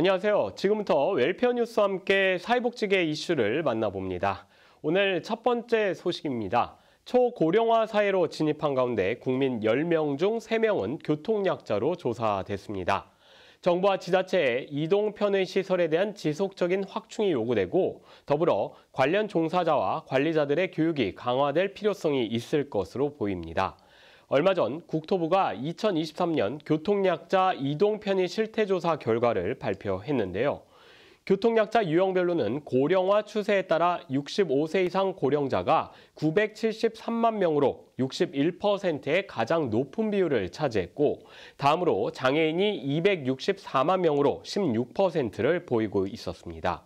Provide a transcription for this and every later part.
안녕하세요. 지금부터 웰페어 뉴스와 함께 사회복지계 이슈를 만나봅니다. 오늘 첫 번째 소식입니다. 초고령화 사회로 진입한 가운데 국민 10명 중 3명은 교통약자로 조사됐습니다. 정부와 지자체의 이동 편의 시설에 대한 지속적인 확충이 요구되고 더불어 관련 종사자와 관리자들의 교육이 강화될 필요성이 있을 것으로 보입니다. 얼마 전 국토부가 2023년 교통약자 이동 편의 실태 조사 결과를 발표했는데요. 교통약자 유형별로는 고령화 추세에 따라 65세 이상 고령자가 973만 명으로 61%의 가장 높은 비율을 차지했고 다음으로 장애인이 264만 명으로 16%를 보이고 있었습니다.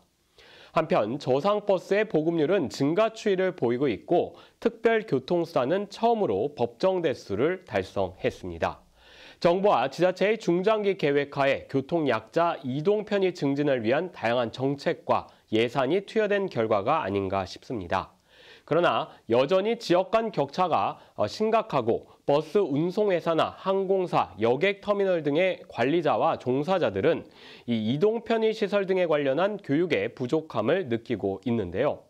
한편 저상버스의 보급률은 증가 추이를 보이고 있고 특별교통수단은 처음으로 법정 대수를 달성했습니다. 정부와 지자체의 중장기 계획하에 교통약자 이동 편의 증진을 위한 다양한 정책과 예산이 투여된 결과가 아닌가 싶습니다. 그러나 여전히 지역 간 격차가 어, 심각하고 버스 운송회사나 항공사, 여객터미널 등의 관리자와 종사자들은 이 이동 편의시설 등에 관련한 교육의 부족함을 느끼고 있는데요.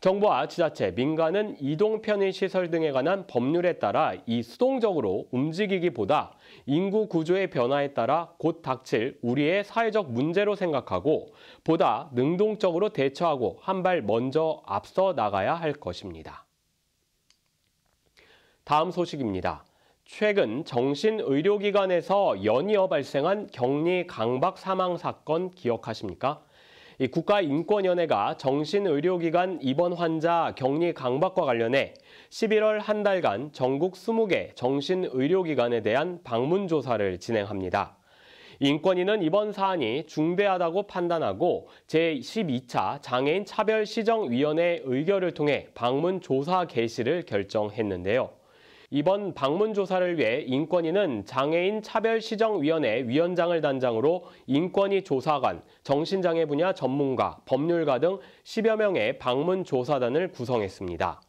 정부와 지자체, 민간은 이동 편의 시설 등에 관한 법률에 따라 이 수동적으로 움직이기보다 인구 구조의 변화에 따라 곧 닥칠 우리의 사회적 문제로 생각하고 보다 능동적으로 대처하고 한 발 먼저 앞서 나가야 할 것입니다. 다음 소식입니다. 최근 정신의료기관에서 연이어 발생한 격리 강박 사망 사건 기억하십니까? 국가인권연회가 정신의료기관 입원 환자 격리 강박과 관련해 11월 한 달간 전국 20개 정신의료기관에 대한 방문조사를 진행합니다. 인권위는 이번 사안이 중대하다고 판단하고 제12차 장애인 차별시정위원회 의결을 통해 방문 조사 개시를 결정했는데요. 이번 방문 조사를 위해 인권위는 장애인 차별시정위원회 위원장을 단장으로 인권위 조사관, 정신장애 분야 전문가, 법률가 등 10여 명의 방문 조사단을 구성했습니다.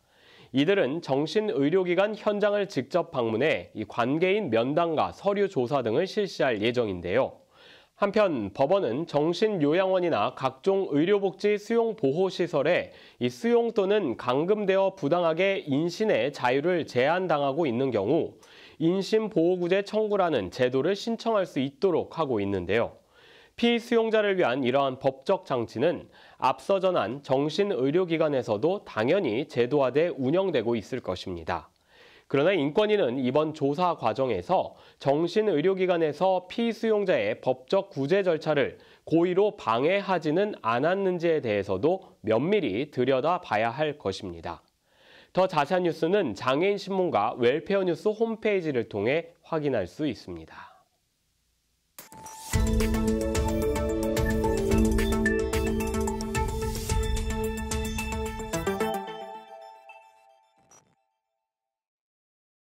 이들은 정신의료기관 현장을 직접 방문해 관계인 면담과 서류 조사 등을 실시할 예정인데요. 한편 법원은 정신요양원이나 각종 의료복지 수용보호시설에 이 수용 또는 감금되어 부당하게 인신의 자유를 제한당하고 있는 경우 인신보호구제 청구라는 제도를 신청할 수 있도록 하고 있는데요. 피수용자를 위한 이러한 법적 장치는 앞서 전한 정신의료기관에서도 당연히 제도화돼 운영되고 있을 것입니다. 그러나 인권위는 이번 조사 과정에서 정신의료기관에서 피수용자의 법적 구제 절차를 고의로 방해하지는 않았는지에 대해서도 면밀히 들여다봐야 할 것입니다. 더 자세한 뉴스는 장애인신문과 웰페어 뉴스 홈페이지를 통해 확인할 수 있습니다.